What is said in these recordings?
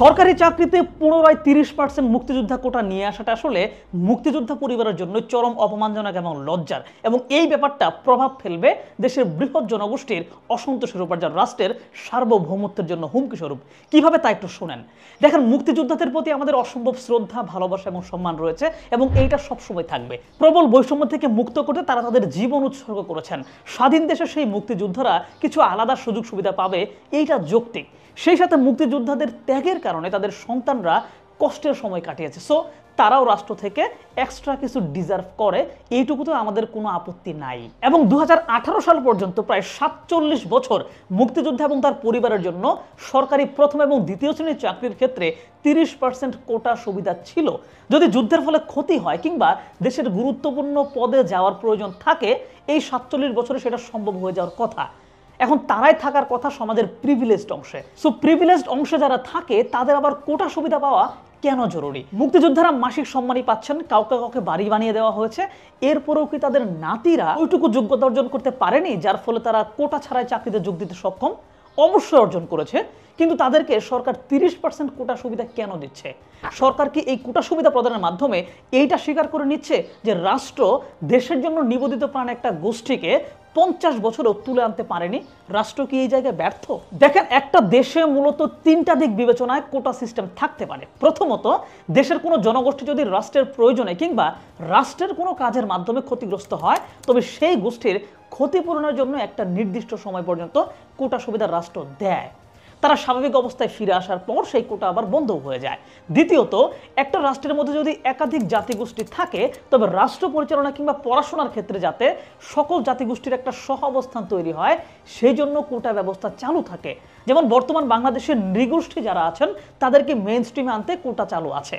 সরকারি চাকরিতে পুনরায় তিরিশ পার্সেন্ট মুক্তিযোদ্ধা কোটা নিয়ে আসাটা আসলে মুক্তিযোদ্ধা পরিবারের জন্য চরম অপমানজনক এবং লজ্জার এবং এই ব্যাপারটা প্রভাব ফেলবে দেশের বৃহৎ জনগোষ্ঠীর অসন্তোষের উপর যা রাষ্ট্রের সার্বভৌমত্বের জন্য হুমকি স্বরূপ কিভাবে তা একটু শোনেন দেখেন মুক্তিযোদ্ধাদের প্রতি আমাদের অসম্ভব শ্রদ্ধা ভালোবাসা এবং সম্মান রয়েছে এবং এইটা সবসময় থাকবে প্রবল বৈষম্য থেকে মুক্ত করতে তারা তাদের জীবন উৎসর্গ করেছেন স্বাধীন দেশের সেই মুক্তিযোদ্ধারা কিছু আলাদা সুযোগ সুবিধা পাবে এইটা যৌক্তিক সেই সাথে মুক্তিযোদ্ধাদের ত্যাগের কারণে তাদের সন্তানরা কষ্টের সময় কাটিয়েছে সো তারাও রাষ্ট্র থেকে এক্সট্রা কিছু ডিজার্ভ করে এইটুকু তো আমাদের কোনো আপত্তি নাই এবং দু সাল পর্যন্ত প্রায় সাতচল্লিশ বছর মুক্তিযুদ্ধ এবং তার পরিবারের জন্য সরকারি প্রথম এবং দ্বিতীয় শ্রেণীর চাকরির ক্ষেত্রে তিরিশ পার্সেন্ট কোটা সুবিধা ছিল যদি যুদ্ধের ফলে ক্ষতি হয় কিংবা দেশের গুরুত্বপূর্ণ পদে যাওয়ার প্রয়োজন থাকে এই সাতচল্লিশ বছরে সেটা সম্ভব হয়ে যাওয়ার কথা এখন তারাই থাকার কথা সমাজের প্রিভিলেজড অংশে সো প্রিভিলেজড অংশে যারা থাকে তাদের আবার কোটা সুবিধা পাওয়া কেন জরুরি মুক্তিযোদ্ধারা মাসিক সম্মানই পাচ্ছেন কাউকে কাউকে বাড়ি বানিয়ে দেওয়া হয়েছে এরপরেও কি তাদের নাতিরা ওইটুকু যোগ্যতা অর্জন করতে পারেনি যার ফলে তারা কোটা ছাড়াই চাকরিতে যোগ দিতে সক্ষম অবশ্যই অর্জন করেছে কিন্তু তাদেরকে সরকার তিরিশ পার্সেন্ট কোটা সুবিধা কেন দিচ্ছে সরকার কি এই কোটা সুবিধা প্রদানের মাধ্যমে এইটা স্বীকার করে নিচ্ছে যে রাষ্ট্র দেশের জন্য নিবেদিত প্রাণ একটা গোষ্ঠীকে পঞ্চাশ বছরও তুলে আনতে পারেনি রাষ্ট্র কি এই জায়গায় ব্যর্থ দেখেন একটা দেশে মূলত তিনটা দিক বিবেচনায় কোটা সিস্টেম থাকতে পারে প্রথমত দেশের কোনো জনগোষ্ঠী যদি রাষ্ট্রের প্রয়োজনে কিংবা রাষ্ট্রের কোনো কাজের মাধ্যমে ক্ষতিগ্রস্ত হয় তবে সেই গোষ্ঠীর ক্ষতিপূরণের জন্য একটা নির্দিষ্ট সময় পর্যন্ত কোটা সুবিধা রাষ্ট্র দেয় তারা স্বাভাবিক অবস্থায় ফিরে আসার পর সেই কোটা আবার বন্ধ হয়ে যায় দ্বিতীয়ত একটা রাষ্ট্রের মধ্যে যদি একাধিক জাতিগোষ্ঠী থাকে তবে রাষ্ট্র পরিচালনা কিংবা পড়াশোনার ক্ষেত্রে যাতে সকল জাতিগোষ্ঠীর একটা সহ অবস্থান তৈরি হয় সেই জন্য কোটা ব্যবস্থা চালু থাকে যেমন বর্তমান বাংলাদেশের নৃগোষ্ঠী যারা আছেন তাদেরকে মেন স্ট্রিমে আনতে কোটা চালু আছে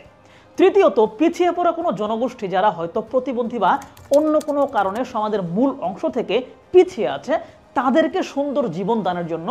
তৃতীয়ত পিছিয়ে পড়া কোনো জনগোষ্ঠী যারা হয়তো প্রতিবন্ধী বা অন্য কোনো কারণে সমাজের মূল অংশ থেকে পিছিয়ে আছে তাদেরকে সুন্দর জীবন দানের জন্য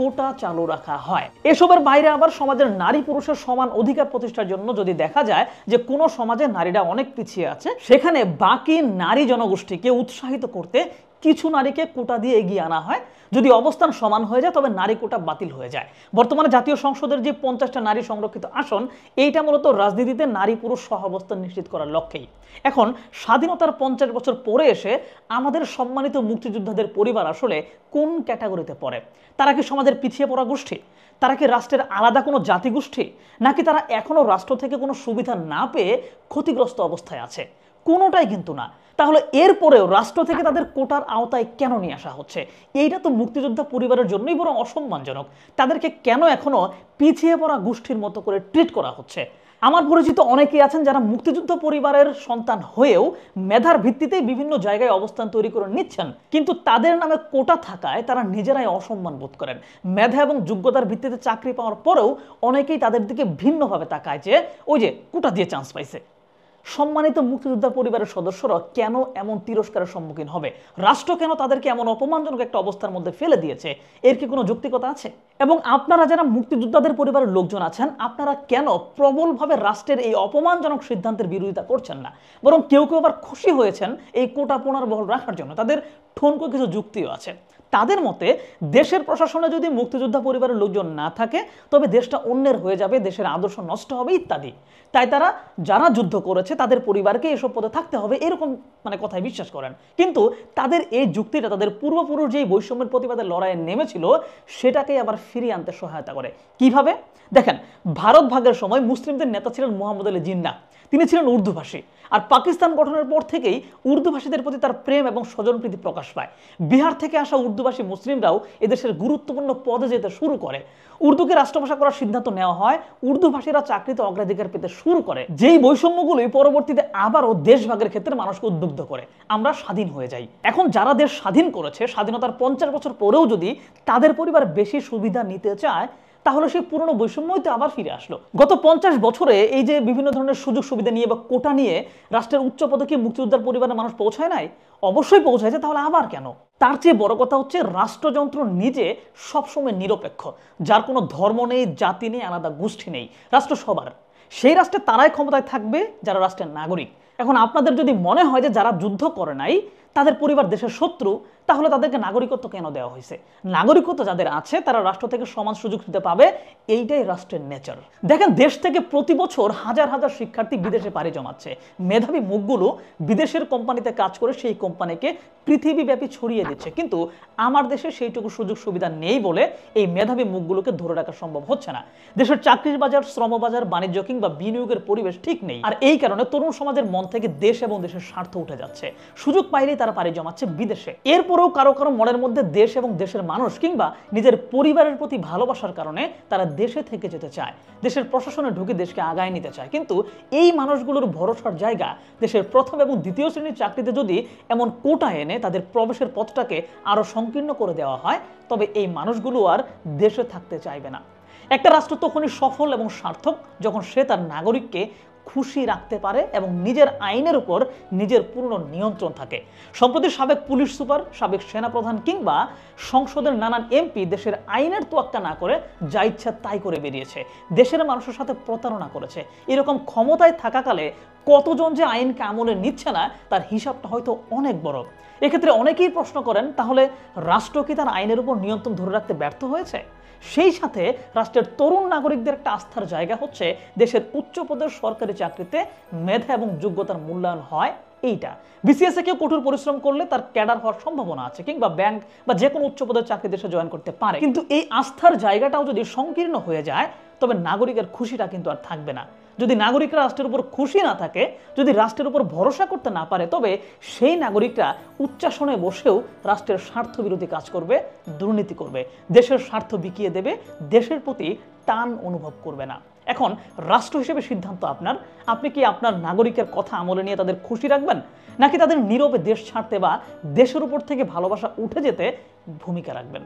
কোটা চালু রাখা হয় এসবের বাইরে আবার সমাজের নারী পুরুষের সমান অধিকার প্রতিষ্ঠার জন্য যদি দেখা যায় যে কোনো সমাজে নারীরা অনেক পিছিয়ে আছে সেখানে বাকি নারী জনগোষ্ঠীকে উৎসাহিত করতে কিছু নারীকে কোটা দিয়ে এগিয়ে আনা হয় যদি অবস্থান সমান হয়ে যায় তবে নারী কোটা বাতিল হয়ে যায় বর্তমানে জাতীয় সংসদের যে পঞ্চাশটা নারী সংরক্ষিত আসন এইটা মূলত রাজনীতিতে নারী পুরুষ সহ অবস্থান নিশ্চিত করার লক্ষ্যেই এখন স্বাধীনতার পঞ্চাশ বছর পরে এসে আমাদের সম্মানিত মুক্তিযোদ্ধাদের পরিবার আসলে কোন ক্যাটাগরিতে পড়ে তারা কি সমাজের পিছিয়ে পড়া গোষ্ঠী তারা কি রাষ্ট্রের আলাদা কোনো জাতিগোষ্ঠী নাকি তারা এখনও রাষ্ট্র থেকে কোনো সুবিধা না পেয়ে ক্ষতিগ্রস্ত অবস্থায় আছে কোনোটাই কিন্তু না তাহলে এরপরেও রাষ্ট্র থেকে তাদের কোটার আওতায় কেন নিয়ে আসা হচ্ছে এইটা তো মুক্তিযোদ্ধা পরিবারের জন্যই বড় অসম্মানজনক তাদেরকে কেন এখনও পিছিয়ে পড়া গোষ্ঠীর মতো করে ট্রিট করা হচ্ছে আমার পরিচিত অনেকেই আছেন যারা মুক্তিযুদ্ধ পরিবারের সন্তান হয়েও মেধার ভিত্তিতে বিভিন্ন জায়গায় অবস্থান তৈরি করে নিচ্ছেন কিন্তু তাদের নামে কোটা থাকায় তারা নিজেরাই অসম্মান বোধ করেন মেধা এবং যোগ্যতার ভিত্তিতে চাকরি পাওয়ার পরেও অনেকেই তাদের দিকে ভিন্নভাবে তাকায় যে ওই যে কোটা দিয়ে চান্স পাইছে সম্মানিত মুক্তিযোদ্ধা পরিবারের সদস্যরা কেন এমন তিরস্কারের সম্মুখীন হবে রাষ্ট্র কেন তাদেরকে এমন অপমানজনক একটা অবস্থার মধ্যে ফেলে দিয়েছে এর কি কোনো যুক্তিকতা আছে এবং আপনারা যারা মুক্তিযোদ্ধাদের পরিবারের লোকজন আছেন আপনারা কেন প্রবলভাবে রাষ্ট্রের এই অপমানজনক সিদ্ধান্তের বিরোধিতা করছেন না বরং কেউ কেউ আবার খুশি হয়েছেন এই কোটা পোনার বহল রাখার জন্য তাদের ঠনকো কিছু যুক্তিও আছে তাদের মতে দেশের প্রশাসনে যদি মুক্তিযোদ্ধা পরিবারের লোকজন না থাকে তবে দেশটা অন্যের হয়ে যাবে দেশের আদর্শ নষ্ট হবে ইত্যাদি তাই তারা যারা যুদ্ধ করেছে তাদের পরিবারকে এসব পদে থাকতে হবে এরকম মানে কথায় বিশ্বাস করেন কিন্তু তাদের এই যুক্তিটা তাদের পূর্বপুরুষ যেই বৈষম্যের প্রতিবাদের লড়াইয়ে নেমেছিল সেটাকেই আবার ফিরিয়ে আনতে সহায়তা করে কিভাবে দেখেন ভারত ভাগের সময় মুসলিমদের নেতা ছিলেন মোহাম্মদ আলী জিন্না তিনি ছিলেন উর্দুভাষী আর পাকিস্তান গঠনের পর থেকেই উর্দুভাষীদের প্রতি তার প্রেম এবং স্বজনপ্রীতি প্রকাশ পায় বিহার থেকে আসা উর্দু উর্দুভাষী মুসলিমরাও এদেশের গুরুত্বপূর্ণ পদে যেতে শুরু করে উর্দুকে রাষ্ট্রভাষা করার সিদ্ধান্ত নেওয়া হয় উর্দুভাষীরা চাকরিতে অগ্রাধিকার পেতে শুরু করে যেই বৈষম্যগুলোই পরবর্তীতে আবারও দেশভাগের ক্ষেত্রে মানুষকে উদ্বুদ্ধ করে আমরা স্বাধীন হয়ে যাই এখন যারা দেশ স্বাধীন করেছে স্বাধীনতার পঞ্চাশ বছর পরেও যদি তাদের পরিবার বেশি সুবিধা নিতে চায় তাহলে সেই পুরনো বৈষম্যই তো আবার ফিরে আসলো গত পঞ্চাশ বছরে এই যে বিভিন্ন ধরনের সুযোগ সুবিধা নিয়ে বা কোটা নিয়ে রাষ্ট্রের উচ্চ পদকে মুক্তিযোদ্ধার পরিবারের মানুষ পৌঁছায় নাই অবশ্যই পৌঁছায়ছে তাহলে আবার কেন তার চেয়ে বড় কথা হচ্ছে রাষ্ট্রযন্ত্র নিজে সবসময় নিরপেক্ষ যার কোনো ধর্ম নেই জাতি নেই আলাদা গোষ্ঠী নেই রাষ্ট্র সবার সেই রাষ্ট্রে তারাই ক্ষমতায় থাকবে যারা রাষ্ট্রের নাগরিক এখন আপনাদের যদি মনে হয় যে যারা যুদ্ধ করে নাই তাদের পরিবার দেশের শত্রু তাহলে তাদেরকে নাগরিকত্ব কেন দেওয়া হয়েছে নাগরিকত্ব যাদের আছে তারা রাষ্ট্র থেকে সমান সুযোগ দিতে পাবে এইটাই রাষ্ট্রের নেচার দেখেন দেশ থেকে প্রতি বছর হাজার হাজার শিক্ষার্থী বিদেশে পাড়ি জমাচ্ছে মেধাবী মুখগুলো বিদেশের কোম্পানিতে কাজ করে সেই কোম্পানিকে পৃথিবীব্যাপী ছড়িয়ে দিচ্ছে কিন্তু আমার দেশে সেইটুকু সুযোগ সুবিধা নেই বলে এই মেধাবী মুখগুলোকে ধরে রাখা সম্ভব হচ্ছে না দেশের চাকরির বাজার শ্রমবাজার বাণিজ্য কিংবা বিনিয়োগের পরিবেশ ঠিক নেই আর এই কারণে তরুণ সমাজের মন থেকে দেশ এবং দেশের স্বার্থ উঠে যাচ্ছে সুযোগ পাইলেই তারা পাড়ি জমাচ্ছে বিদেশে এরপর তারপরেও কারো কারো মনের মধ্যে দেশ এবং দেশের মানুষ কিংবা নিজের পরিবারের প্রতি ভালোবাসার কারণে তারা দেশে থেকে যেতে চায় দেশের প্রশাসনে ঢুকে দেশকে আগায় নিতে চায় কিন্তু এই মানুষগুলোর ভরসার জায়গা দেশের প্রথম এবং দ্বিতীয় শ্রেণীর চাকরিতে যদি এমন কোটা এনে তাদের প্রবেশের পথটাকে আরও সংকীর্ণ করে দেওয়া হয় তবে এই মানুষগুলো আর দেশে থাকতে চাইবে না একটা রাষ্ট্র তখনই সফল এবং সার্থক যখন সে তার নাগরিককে খুশি রাখতে পারে এবং নিজের আইনের উপর নিজের পূর্ণ নিয়ন্ত্রণ থাকে সম্প্রতি সাবেক পুলিশ সুপার সাবেক সেনাপ্রধান কিংবা সংসদের নানান এমপি দেশের আইনের তোয়াক্কা না করে যা ইচ্ছা তাই করে বেরিয়েছে দেশের মানুষের সাথে প্রতারণা করেছে এরকম ক্ষমতায় থাকাকালে কতজন যে আইনকে আমলে নিচ্ছে না তার হিসাবটা হয়তো অনেক বড় এক্ষেত্রে অনেকেই প্রশ্ন করেন তাহলে রাষ্ট্র কি তার আইনের উপর নিয়ন্ত্রণ ধরে রাখতে ব্যর্থ হয়েছে সেই সাথে রাষ্ট্রের তরুণ নাগরিকদের একটা আস্থার জায়গা হচ্ছে দেশের উচ্চপদের সরকারি চাকরিতে মেধা এবং যোগ্যতার মূল্যায়ন হয় এইটা বিসিএসে কেউ কঠোর পরিশ্রম করলে তার ক্যাডার হওয়ার সম্ভাবনা আছে কিংবা ব্যাংক বা যে কোনো উচ্চ পদের চাকরি দেশে জয়েন করতে পারে কিন্তু এই আস্থার জায়গাটাও যদি সংকীর্ণ হয়ে যায় তবে নাগরিকের খুশিটা কিন্তু আর থাকবে না যদি নাগরিকরা রাষ্ট্রের উপর খুশি না থাকে যদি রাষ্ট্রের উপর ভরসা করতে না পারে তবে সেই নাগরিকরা উচ্চাসনে বসেও রাষ্ট্রের স্বার্থ বিরোধী কাজ করবে দুর্নীতি করবে দেশের স্বার্থ বিকিয়ে দেবে দেশের প্রতি টান অনুভব করবে না এখন রাষ্ট্র হিসেবে সিদ্ধান্ত আপনার আপনি কি আপনার নাগরিকের কথা আমলে নিয়ে তাদের খুশি রাখবেন নাকি তাদের নীরবে দেশ ছাড়তে বা দেশের উপর থেকে ভালোবাসা উঠে যেতে ভূমিকা রাখবেন